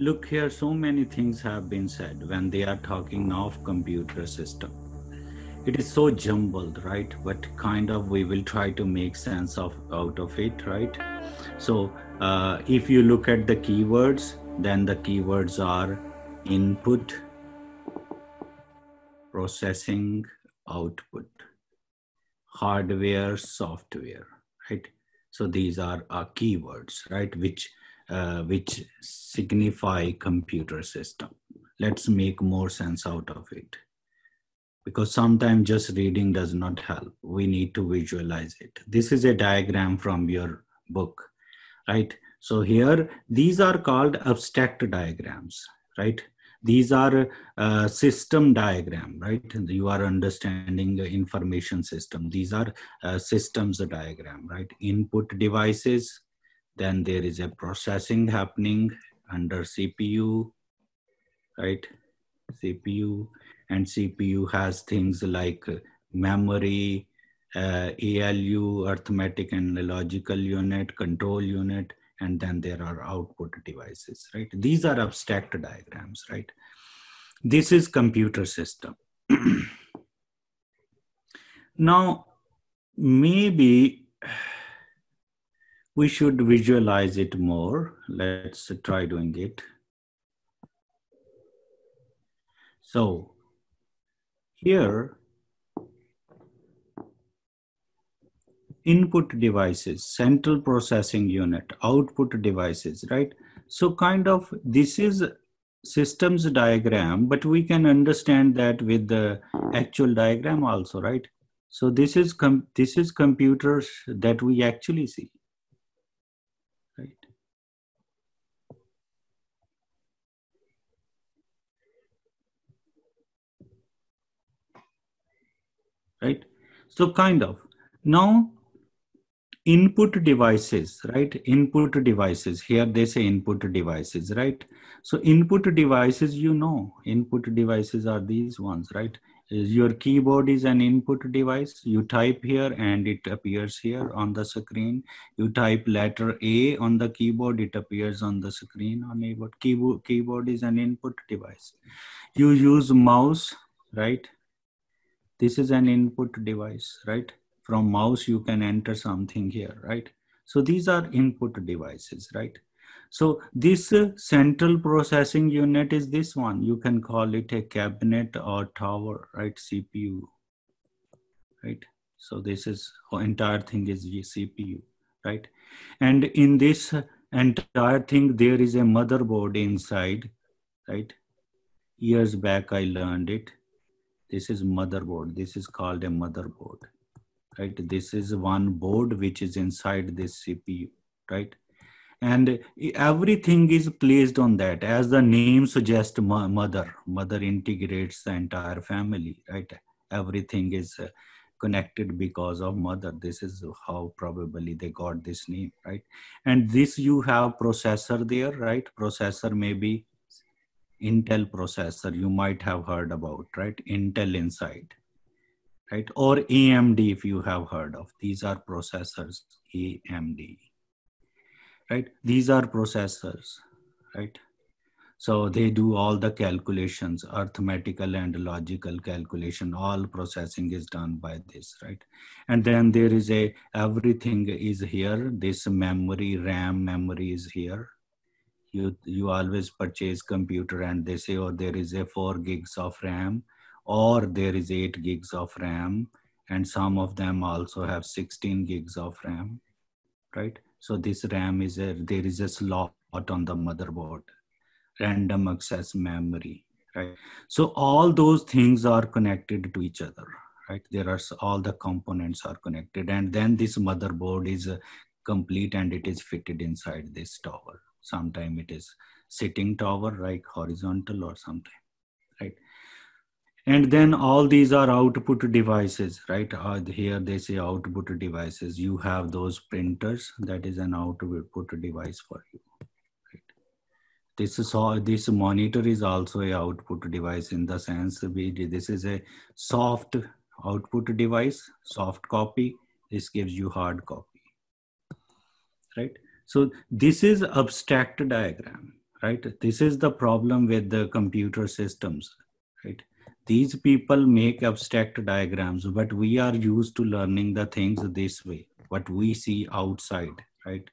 Look here, so many things have been said when they are talking of computer system. It is so jumbled, right? But kind of we will try to make sense of out of it, right? So uh, if you look at the keywords, then the keywords are input, processing, output, hardware, software, right? So these are our keywords, right? Which uh, which signify computer system. Let's make more sense out of it. Because sometimes just reading does not help. We need to visualize it. This is a diagram from your book, right? So here, these are called abstract diagrams, right? These are uh, system diagram, right? You are understanding the information system. These are uh, systems diagram, right? Input devices, then there is a processing happening under CPU, right? CPU and CPU has things like memory, uh, ALU, arithmetic and logical unit, control unit, and then there are output devices, right? These are abstract diagrams, right? This is computer system. now, maybe we should visualize it more. Let's try doing it. So here, input devices, central processing unit, output devices, right? So kind of this is systems diagram, but we can understand that with the actual diagram also, right? So this is this is computers that we actually see. right? So kind of. Now, input devices, right? Input devices. Here they say input devices, right? So input devices, you know, input devices are these ones, right? Your keyboard is an input device. You type here and it appears here on the screen. You type letter A on the keyboard, it appears on the screen on a keyboard. Keyboard is an input device. You use mouse, right? this is an input device, right? From mouse, you can enter something here, right? So these are input devices, right? So this uh, central processing unit is this one. You can call it a cabinet or tower, right? CPU, right? So this is entire thing is CPU, right? And in this uh, entire thing, there is a motherboard inside, right? Years back, I learned it. This is motherboard. This is called a motherboard, right? This is one board which is inside this CPU, right? And everything is placed on that as the name suggests mother. Mother integrates the entire family, right? Everything is uh, connected because of mother. This is how probably they got this name, right? And this you have processor there, right? Processor may be Intel processor you might have heard about, right? Intel Inside, right? Or AMD if you have heard of. These are processors, AMD, right? These are processors, right? So they do all the calculations, arithmetical and logical calculation, all processing is done by this, right? And then there is a, everything is here, this memory, RAM memory is here, you you always purchase computer and they say oh there is a 4 gigs of ram or there is 8 gigs of ram and some of them also have 16 gigs of ram right so this ram is a there is a slot on the motherboard random access memory right so all those things are connected to each other right there are all the components are connected and then this motherboard is uh, complete and it is fitted inside this tower sometime it is sitting tower like horizontal or something right and then all these are output devices right uh, here they say output devices you have those printers that is an output device for you right? this is all this monitor is also a output device in the sense we this is a soft output device soft copy this gives you hard copy right so this is abstract diagram, right? This is the problem with the computer systems, right? These people make abstract diagrams, but we are used to learning the things this way, what we see outside, right?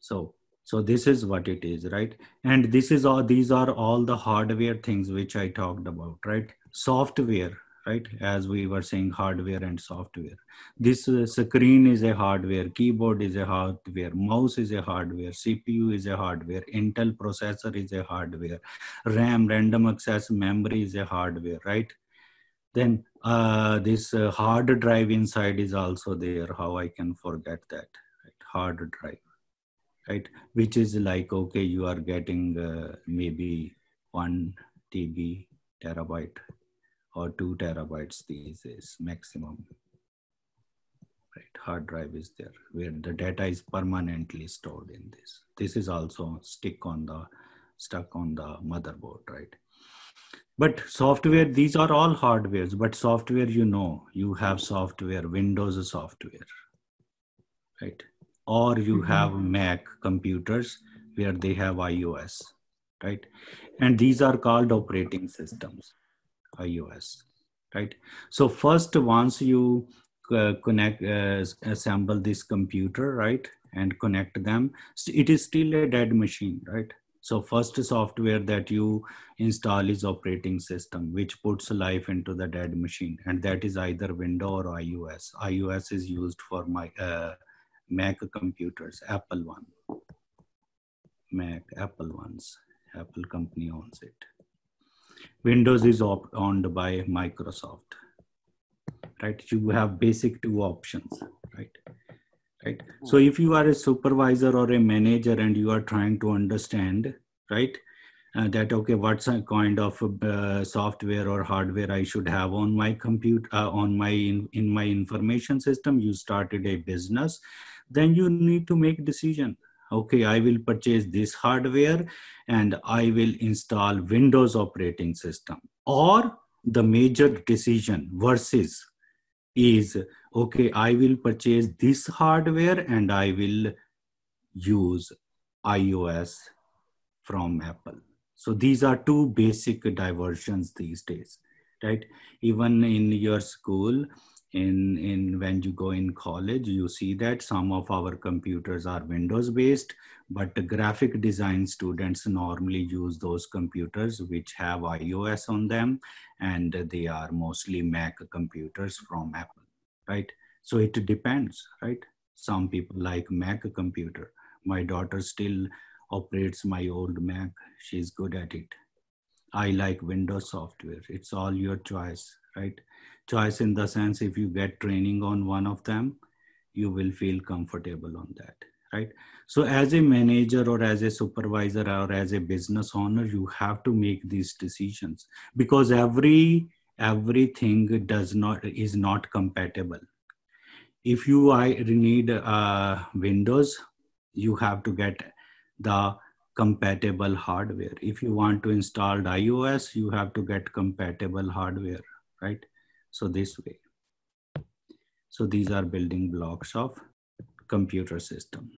So, so this is what it is, right? And this is all, these are all the hardware things which I talked about, right? Software, right? As we were saying, hardware and software. This uh, screen is a hardware, keyboard is a hardware, mouse is a hardware, CPU is a hardware, Intel processor is a hardware, RAM, random access memory is a hardware, right? Then uh, this uh, hard drive inside is also there. How I can forget that? Right? Hard drive, right? Which is like, okay, you are getting uh, maybe one TB terabyte or two terabytes these days maximum. Right, hard drive is there where the data is permanently stored in this. This is also stick on the stuck on the motherboard, right? But software, these are all hardwares, but software, you know, you have software, Windows software, right? Or you mm-hmm. have Mac computers where they have iOS, right? And these are called operating systems iOS, right? So first, once you uh, connect, uh, assemble this computer, right? And connect them, it is still a dead machine, right? So first software that you install is operating system, which puts life into the dead machine. And that is either window or iOS. iOS is used for my uh, Mac computers, Apple one. Mac, Apple ones. Apple company owns it. Windows is owned by Microsoft, right? You have basic two options, right? Right. So if you are a supervisor or a manager and you are trying to understand, right, uh, that okay, what's a kind of uh, software or hardware I should have on my compute uh, on my in, in my information system? You started a business, then you need to make decision okay i will purchase this hardware and i will install windows operating system or the major decision versus is okay i will purchase this hardware and i will use ios from apple so these are two basic diversions these days right even in your school in in when you go in college you see that some of our computers are windows based but graphic design students normally use those computers which have ios on them and they are mostly mac computers from apple right so it depends right some people like mac computer my daughter still operates my old mac she's good at it i like windows software it's all your choice right choice in the sense if you get training on one of them you will feel comfortable on that right so as a manager or as a supervisor or as a business owner you have to make these decisions because every everything does not is not compatible if you I need uh, windows you have to get the compatible hardware if you want to install ios you have to get compatible hardware right? So this way. So these are building blocks of computer system.